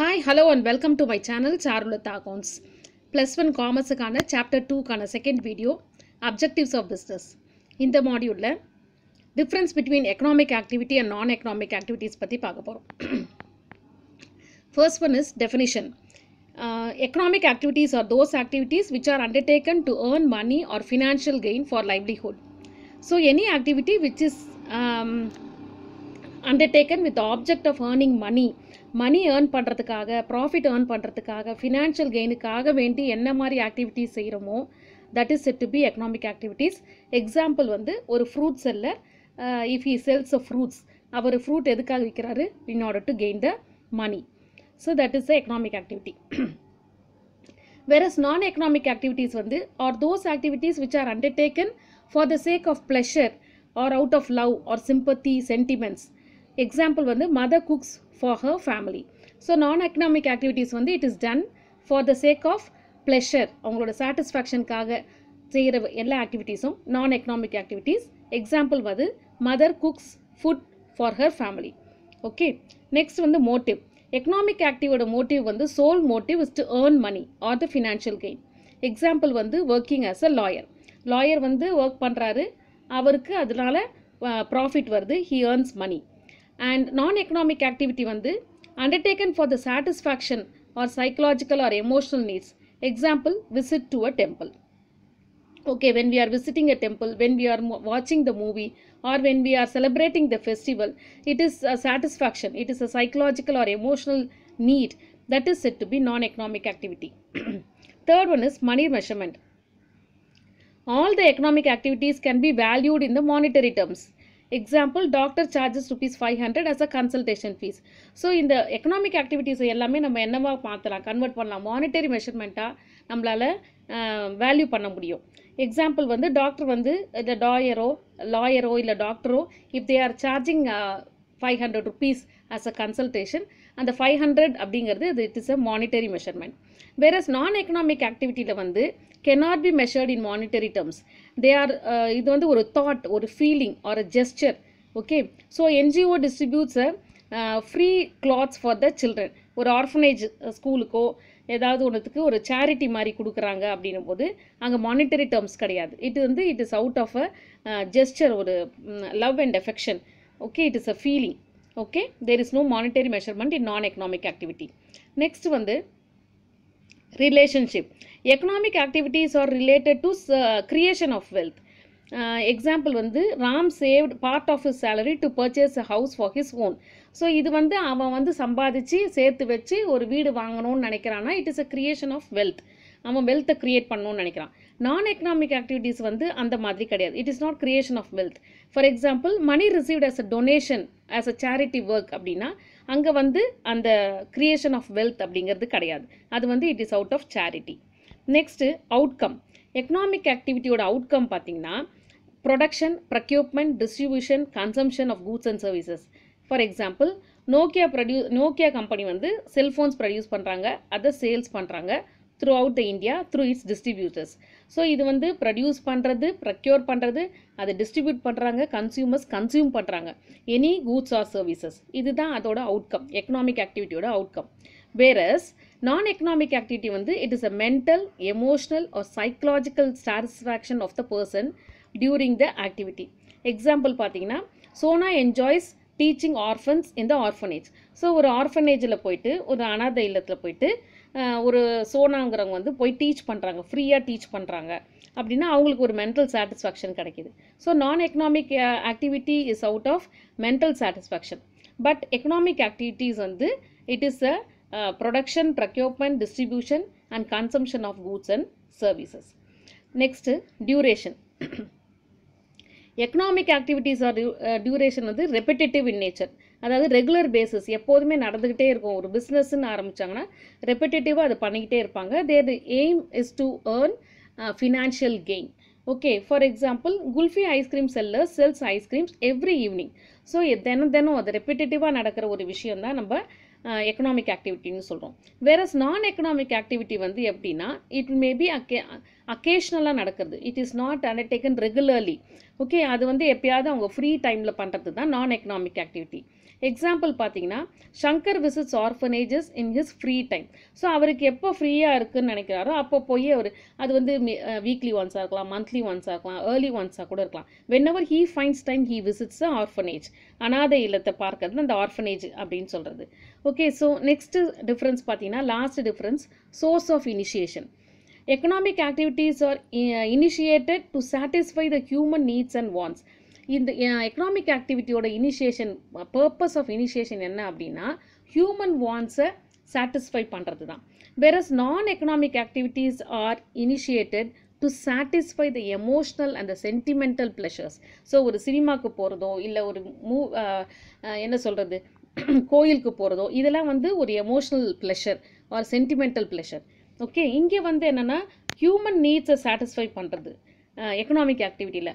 Hi, hello and welcome to my channel Charulata Accounts. Plus 1 comma kaana, Chapter 2 kaana, Second Video Objectives of Business. In the module, le, difference between economic activity and non-economic activities. First one is definition. Uh, economic activities are those activities which are undertaken to earn money or financial gain for livelihood. So any activity which is um, undertaken with the object of earning money money earn பண்ணுறதுக்காக profit earn பண்ணுறதுக்காக financial கெயினுக்காக வேண்டி என்ன மாதிரி activities செய்கிறோமோ that is said to be economic activities example வந்து ஒரு fruit seller if he sells a fruits அவர் ஃப்ரூட் எதுக்காக விற்கிறாரு in order to gain the money so that is a economic activity versus non economic activities வந்து are those activities which are undertaken for the sake of pleasure or out of love or sympathy sentiments example வந்து mother cooks for her family so non economic activities வந்து it is done for the sake of pleasure அவங்களோட சாட்டிஸ்ஃபேக்ஷனுக்காக செய்கிற எல்லா ஆக்டிவிட்டீஸும் non economic activities example வந்து mother cooks food for her family okay next வந்து motive economic ஆக்டிவோட motive வந்து sole motive is to earn money or the financial gain example வந்து working as a lawyer lawyer வந்து work பண்ணுறாரு அவருக்கு அதனால profit வருது he earns money and non-economic activity வந்து undertaken for the satisfaction or psychological or emotional needs example visit to a temple okay when we are visiting a temple when we are watching the movie or when we are celebrating the festival it is a satisfaction it is a psychological or emotional need that is said to be non-economic activity third one is money measurement all the economic activities can be valued in the monetary terms example doctor charges rupees five hundred as a consultation fees so இந்த economic activities எல்லாமே நம்ம என்னவாக மாற்றலாம் convert பண்ணலாம் monetary மெஷர்மெண்ட்டாக நம்மளால் value பண்ண முடியும் example வந்து டாக்டர் வந்து இந்த டாயரோ லாயரோ இல்லை டாக்டரோ if they are charging five hundred rupees as a consultation அந்த ஃபைவ் ஹண்ட்ரட் அப்படிங்கிறது இது it is a monetary measurement versus non economic ஆக்டிவிட்டியில் வந்து cannot be measured in monetary terms they are இது வந்து ஒரு தாட் ஒரு feeling or a gesture okay so NGO distributes free clothes for the children ஒரு orphanage ஸ்கூலுக்கோ uh, ஏதாவது ஒன்றுத்துக்கு ஒரு சேரிட்டி மாதிரி கொடுக்குறாங்க அப்படின்னும் போது அங்கே மானிட்டரி டேர்ம்ஸ் கிடையாது இட் வந்து it is out of a gesture ஒரு love and affection okay it is a feeling okay there is no monetary measurement in non economic activity next வந்து relationship economic activities are related to uh, creation of wealth example வந்து Ram saved part of his salary to purchase a house for his own so இது வந்து அவன் வந்து சம்பாதிச்சு சேர்த்து வச்சு ஒரு வீடு வாங்கணும்னு நினைக்கிறான்னா it is a creation of wealth அவன் வெல்த்தை க்ரியேட் பண்ணணும்னு நினைக்கிறான் நான் எக்கனாமிக் ஆக்டிவிட்டீஸ் வந்து அந்த மாதிரி கிடையாது it is not creation of wealth for example money received as a donation as a charity work அப்படின்னா அங்கே வந்து அந்த கிரியேஷன் ஆஃப் வெல்த் அப்படிங்கிறது கிடையாது அது வந்து it is out of charity next outcome economic ஆக்டிவிட்டியோட அவுட்கம் பார்த்தீங்கன்னா production procurement, distribution consumption of goods and services. For example Nokia produce Nokia company வந்து செல்ஃபோன்ஸ் ப்ரொடியூஸ் பண்ணுறாங்க அதை சேல்ஸ் பண்ணுறாங்க throughout the India through its distributors so இது வந்து produce பண்ணுறது procure பண்ணுறது அதை டிஸ்ட்ரிபியூட் பண்ணுறாங்க கன்சியூமர்ஸ் கன்சியூம் பண்ணுறாங்க எனி கூட்ஸ் ஆர் சர்வீசஸ் இதுதான் அதோட அவுட்கம் எக்கனாமிக் ஆக்டிவிட்டியோட outcome versus non economic activity வந்து it is a mental emotional or psychological satisfaction of the person during the activity example பார்த்தீங்கன்னா சோனா என்ஜாய்ஸ் டீச்சிங் ஆர்ஃபன்ஸ் இந்த orphanage so ஒரு ஆர்ஃபனேஜில் போயிட்டு ஒரு அனாதை இல்லத்தில் போயிட்டு ஒரு சோனாங்கிறவங்க வந்து போய் டீச் பண்ணுறாங்க ஃப்ரீயாக டீச் பண்ணுறாங்க அப்படின்னா அவங்களுக்கு ஒரு மென்டல் சாட்டிஸ்ஃபேக்ஷன் கிடைக்கிது so non economic activity is out of mental satisfaction but economic activities வந்து it is a production procurement distribution and consumption of goods and services next duration economic activities are duration வந்து repetitive in nature அதாவது regular basis எப்போதுமே நடந்துக்கிட்டே இருக்கும் ஒரு பிஸ்னஸ்ன்னு ஆரம்பித்தாங்கன்னா ரெப்பிட்டேட்டிவாக அது பண்ணிக்கிட்டே இருப்பாங்க their aim is to earn financial gain okay for example kulfi ice cream sellers sells ice creams every evening so தினம் தினம் அது ரெப்பிட்டேட்டிவாக நடக்கிற ஒரு விஷயம் தான் நம்ம எக்கனாமிக் ஆக்டிவிட்டின்னு சொல்கிறோம் வேறஸ் நான் எக்கனாமிக் ஆக்டிவிட்டி வந்து எப்படின்னா இட் மே பி அக்கே அக்கேஷ்னலாக நடக்கிறது it is not undertaken regularly okay அது வந்து எப்பயாவது அவங்க ஃப்ரீ டைமில் பண்ணுறது தான் நான் எக்கனாமிக் ஆக்டிவிட்டி எக்ஸாம்பிள் பார்த்தீங்கன்னா Shankar visits orphanages in his free time so அவருக்கு எப்போ ஃப்ரீயாக இருக்குதுன்னு நினைக்கிறாரோ அப்போ போய் அவர் அது வந்து வீக்லி ஒன்ஸாக இருக்கலாம் மந்த்லி ஒன்ஸாக இருக்கலாம் ஏர்லி ஒன்ஸாக கூட இருக்கலாம் whenever he finds time he visits orphanage அனாதை இல்லத்தை பார்க்கறது அந்த ஆர்ஃபனேஜ் அப்படின்னு சொல்கிறது ஓகே ஸோ நெக்ஸ்ட்டு டிஃப்ரென்ஸ் பார்த்தீங்கன்னா last difference source of initiation economic activities are uh, initiated to satisfy the human needs and wants இந்த எக்கனாமிக் ஆக்டிவிட்டியோட initiation purpose of initiation என்ன அப்படின்னா ஹியூமன் வான்ஸை சாட்டிஸ்ஃபை பண்ணுறது தான் versus non economic activities are initiated to satisfy the emotional and the sentimental pleasures so ஒரு சினிமாவுக்கு போகிறதோ இல்லை ஒரு மூ என்ன சொல்கிறது கோயிலுக்கு போகிறதோ இதெல்லாம் வந்து ஒரு emotional pleasure or sentimental pleasure okay இங்கே வந்து என்னென்னா ஹியூமன் நீட்ஸை சாட்டிஸ்ஃபை பண்ணுறது எக்கனாமிக் ஆக்டிவிட்டியில்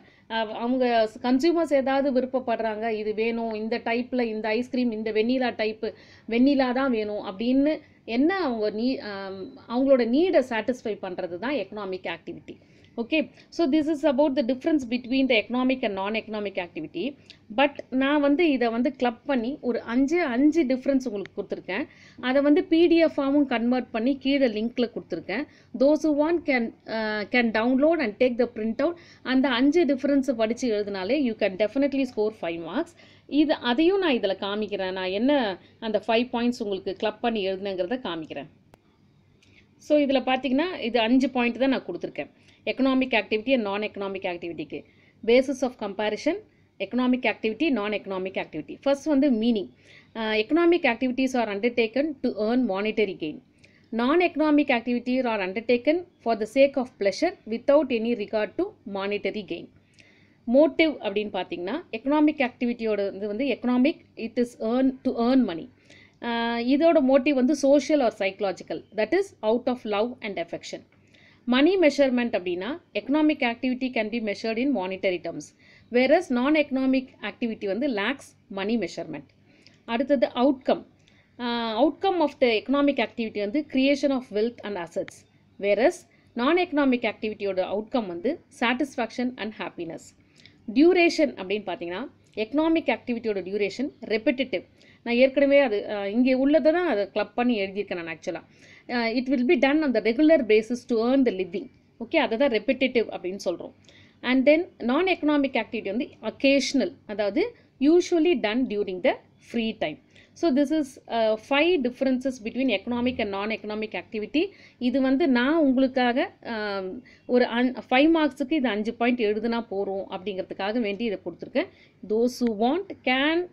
அவங்க கன்சியூமர்ஸ் ஏதாவது விருப்பப்படுறாங்க இது வேணும் இந்த டைப்பில் இந்த ஐஸ்கிரீம் இந்த வெண்ணிலா டைப்பு வெண்ணிலா தான் வேணும் அப்படின்னு என்ன அவங்க நீ அவங்களோட நீடை சாட்டிஸ்ஃபை பண்ணுறது தான் economic activity okay so this is about the difference between the economic and non economic activity but நான் வந்து இதை வந்து கிளப் பண்ணி ஒரு அஞ்சு அஞ்சு டிஃப்ரென்ஸ் உங்களுக்கு கொடுத்துருக்கேன் அதை வந்து பிடிஎஃபாகவும் கன்வெர்ட் பண்ணி கீழே லிங்கில் கொடுத்துருக்கேன் those one can can download and take the print out அந்த அஞ்சு டிஃப்ரென்ஸை படித்து எழுதினாலே you can definitely score five marks இது அதையும் நான் இதில் காமிக்கிறேன் நான் என்ன அந்த ஃபைவ் பாயிண்ட்ஸ் உங்களுக்கு கிளப் பண்ணி எழுதுனங்கிறத காமிக்கிறேன் ஸோ இதில் பார்த்தீங்கன்னா இது அஞ்சு பாயிண்ட் தான் நான் கொடுத்துருக்கேன் economic activity and non economic ஆக்டிவிட்டிக்கு basis of comparison economic activity non economic activity first வந்து meaning economic activities are undertaken to earn monetary gain non economic activities are undertaken for the sake of pleasure without any regard to monetary gain motive அப்படின்னு பார்த்தீங்கன்னா economic ஆக்டிவிட்டியோட இது வந்து economic it is earn to earn money இதோட motive வந்து social or psychological that is out of love and affection money measurement அப்படின்னா economic activity can be measured in monetary terms whereas non economic activity வந்து lacks money measurement அடுத்தது outcome outcome of the economic activity வந்து creation of wealth and assets whereas non economic ஆக்டிவிட்டியோட outcome வந்து satisfaction and happiness duration அப்படின்னு பார்த்தீங்கன்னா economic ஆக்டிவிட்டியோட duration ரெப்பிட்டிவ் நான் ஏற்கனவே அது இங்கே உள்ளதை தான் அதை கிளப் பண்ணி எழுதியிருக்கேன் நான் ஆக்சுவலாக it will be done on the regular basis to earn the living okay அதை தான் ரெப்பிட்டேட்டிவ் அப்படின்னு சொல்கிறோம் and then non economic activity வந்து அக்கேஷ்னல் அதாவது usually done during the free time so this is five differences between economic and non economic activity இது வந்து நான் உங்களுக்காக ஒரு அன் ஃபைவ் மார்க்ஸுக்கு இது அஞ்சு பாயிண்ட் எழுதுனா போகிறோம் அப்படிங்கிறதுக்காக வேண்டி இதை கொடுத்துருக்கேன் those who want can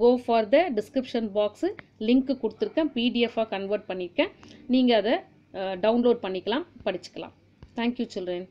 go for the description box link கொடுத்துருக்கேன் பிடிஎஃபாக கன்வெர்ட் பண்ணியிருக்கேன் நீங்கள் அதை டவுன்லோட் பண்ணிக்கலாம் படிச்சுக்கலாம் தேங்க்யூ சில்ட்ரன்